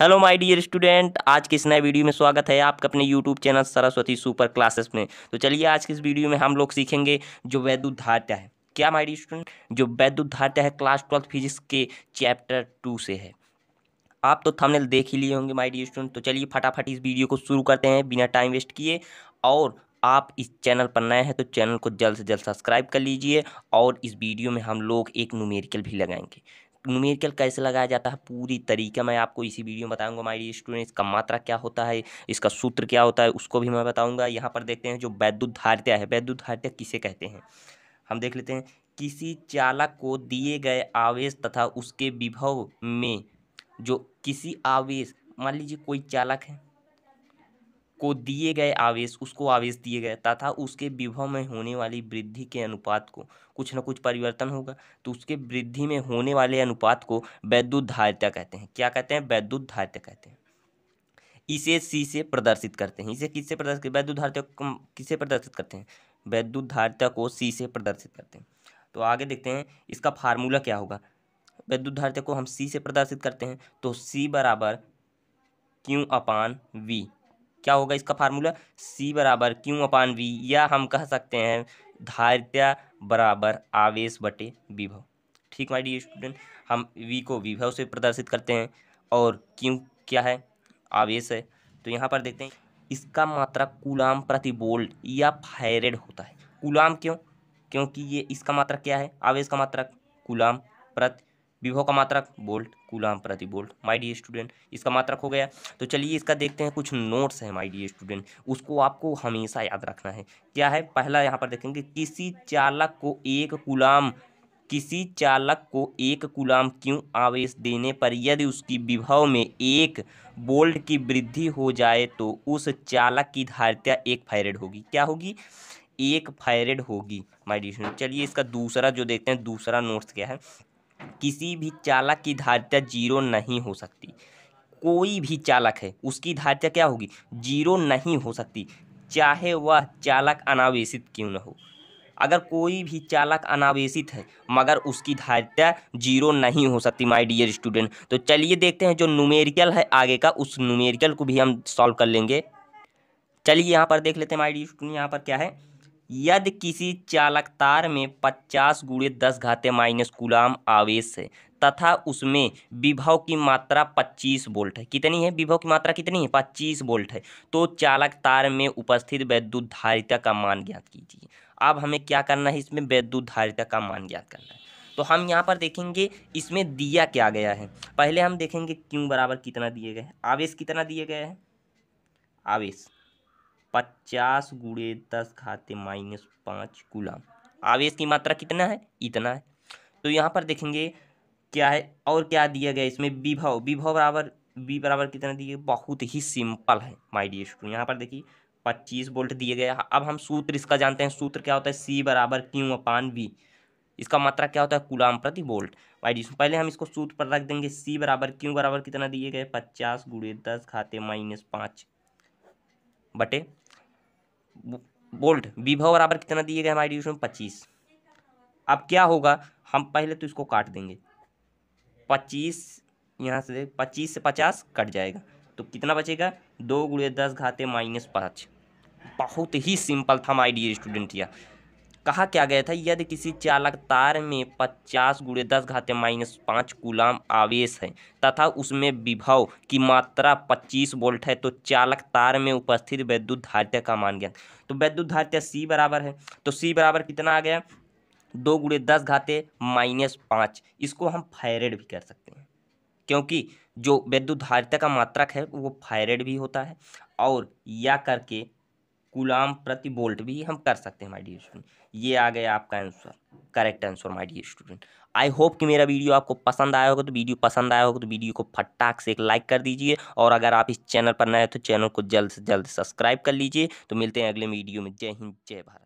hello my dear student आज के इस नए वीडियो में स्वागत है आपका अपने YouTube channel Saraswati super classes में तो चलिए आज के इस वीडियो में हम लोग सीखेंगे जो वैद्युत धारा है क्या माय डियर स्टूडेंट जो वैद्युत धारा है क्लास ट्वेल्थ फिजिक्स के चैप्टर टू से है आप तो थंबनेल देख ही लिए होंगे माय डियर स्टूडेंट तो चलिए फटाफट इस वीडियो को शुरू करते हैं बिना टाइम वेस्ट किए और आप इस चैनल पर नए हैं तो चैनल को जल्द से जल्द सब्सक्राइब कर लीजिए और इस वीडियो में हम लोग एक न्यूमेरिकल भी लगाएंगे न्यूमेरिकल कैसे लगाया जाता है पूरी तरीका मैं आपको इसी वीडियो में बताऊँगा माई स्टूडेंट्स इसका मात्रा क्या होता है इसका सूत्र क्या होता है उसको भी मैं बताऊँगा यहाँ पर देखते हैं जो वैद्युत धारिता है वैद्युत धारिता किसे कहते हैं हम देख लेते हैं किसी चालक को दिए गए आवेश तथा उसके विभव में जो किसी आवेश मान लीजिए कोई चालक है को दिए गए आवेश उसको आवेश दिए गए तथा उसके विभव में होने वाली वृद्धि के अनुपात को कुछ न कुछ परिवर्तन होगा तो उसके वृद्धि में होने वाले अनुपात को वैद्युत धारिता कहते हैं क्या कहते हैं वैद्युत धारिता कहते हैं इसे सी से प्रदर्शित करते हैं इसे किससे प्रदर्शित वैद्युत धारिता किससे प्रदर्शित करते हैं वैद्युत धारिता को सी से प्रदर्शित करते हैं तो आगे देखते हैं इसका फार्मूला क्या होगा वैद्युत धारिता को हम सी से प्रदर्शित करते हैं तो सी बराबर क्यू अपान वी क्या होगा इसका फार्मूला सी बराबर क्यू अपान वी या हम कह सकते हैं धारित्या बराबर आवेश बटे विभव ठीक माई डी स्टूडेंट हम वी को विभव से प्रदर्शित करते हैं और क्यों क्या है आवेश है तो यहाँ पर देखते हैं इसका मात्रा कुलाम प्रति बोल्ट या फायरेड होता है कुलाम क्यों क्योंकि ये इसका मात्रक क्या है आवेश का मात्रक कुलाम प्रति विभव का मात्रक बोल्ट कूलाम प्रति बोल्ट माई डी स्टूडेंट इसका मात्रक हो गया तो चलिए इसका देखते हैं कुछ नोट्स हैं माई डी स्टूडेंट उसको आपको हमेशा याद रखना है क्या है पहला यहाँ पर देखेंगे किसी चालक को एक गुलाम किसी चालक को एक गुलाम क्यों आवेश देने पर यदि उसकी विभव में एक बोल्ट की वृद्धि हो जाए तो उस चालक की धारिता एक फायरेड होगी क्या होगी एक फायरेड होगी माइडिशन चलिए इसका दूसरा जो देखते हैं दूसरा नोट्स क्या है किसी भी चालक की धारिता जीरो नहीं हो सकती कोई भी चालक है उसकी धारिता क्या होगी जीरो नहीं हो सकती चाहे वह चालक अनावेशित क्यों न हो अगर कोई भी चालक अनावेशित है मगर उसकी धारिता जीरो नहीं हो सकती माय डियर स्टूडेंट तो चलिए देखते हैं जो नुमेरिकल है आगे का उस नुमेरिकल को भी हम सॉल्व कर लेंगे चलिए यहाँ पर देख लेते हैं माई डियर स्टूडेंट यहाँ पर क्या है यदि किसी चालक तार में पचास गुड़े दस घाते माइनस गुलाम आवेश है तथा उसमें विभव की मात्रा 25 वोल्ट है कितनी है विभव की मात्रा कितनी है 25 वोल्ट है तो चालक तार में उपस्थित वैद्युत धारिता का मान ज्ञात कीजिए अब हमें क्या करना है इसमें वैद्युत धारिता का मान ज्ञात करना है तो हम यहाँ पर देखेंगे इसमें दिया क्या गया है पहले हम देखेंगे क्यों बराबर कितना दिए गए आवेश कितना दिए गए हैं आवेश पचास गुड़े दस खाते माइनस पाँच गुलाम आवेश की मात्रा कितना है इतना है तो यहाँ पर देखेंगे क्या है और क्या दिया गया इसमें विभव विभव बराबर बी बराबर कितना दिए बहुत ही सिंपल है माय डियर स्टूडेंट यहाँ पर देखिए पच्चीस वोल्ट दिए गए अब हम सूत्र इसका जानते हैं सूत्र क्या होता है सी बराबर क्यू अपान बी इसका मात्रा क्या होता है कुलाम प्रति वोल्ट माई डी पहले हम इसको सूत्र पर रख देंगे सी बराबर क्यू बराबर कितना दिए गए पचास गुड़े दस खाते माइनस पाँच बटे वोल्ट विभव बराबर कितना दिए गए हमारे डिवीजन में पच्चीस अब क्या होगा हम पहले तो इसको काट देंगे पच्चीस यहाँ से पच्चीस से पचास कट जाएगा तो कितना बचेगा दो गुड़े दस घाते माइनस पाँच बहुत ही सिंपल था माई डियर स्टूडेंट यह कहा क्या गया था यदि किसी चालक तार में पचास गुड़े दस घाते माइनस पाँच गुलाम आवेश है तथा उसमें विभव की मात्रा पच्चीस वोल्ट है तो चालक तार में उपस्थित वैद्युत धार्य का मान गया तो वैद्युत धार्य सी बराबर है तो सी बराबर कितना आ गया दो गुड़े दस घाते माइनस पाँच इसको हम फायरेड भी कर सकते हैं क्योंकि जो वैद्युत धारिता का मात्रक है वो फायरेड भी होता है और या करके कुलाम प्रति बोल्ट भी हम कर सकते हैं माय डियर स्टूडेंट ये आ गया आपका answer correct answer my dear student I hope कि मेरा वीडियो आपको पसंद आया होगा तो वीडियो पसंद आया होगा तो वीडियो को फटाक से एक लाइक कर दीजिए और अगर आप इस चैनल पर नए हैं तो चैनल को जल्द से जल्द सब्सक्राइब कर लीजिए तो मिलते हैं अगले वीडियो में जय हिंद जय भारत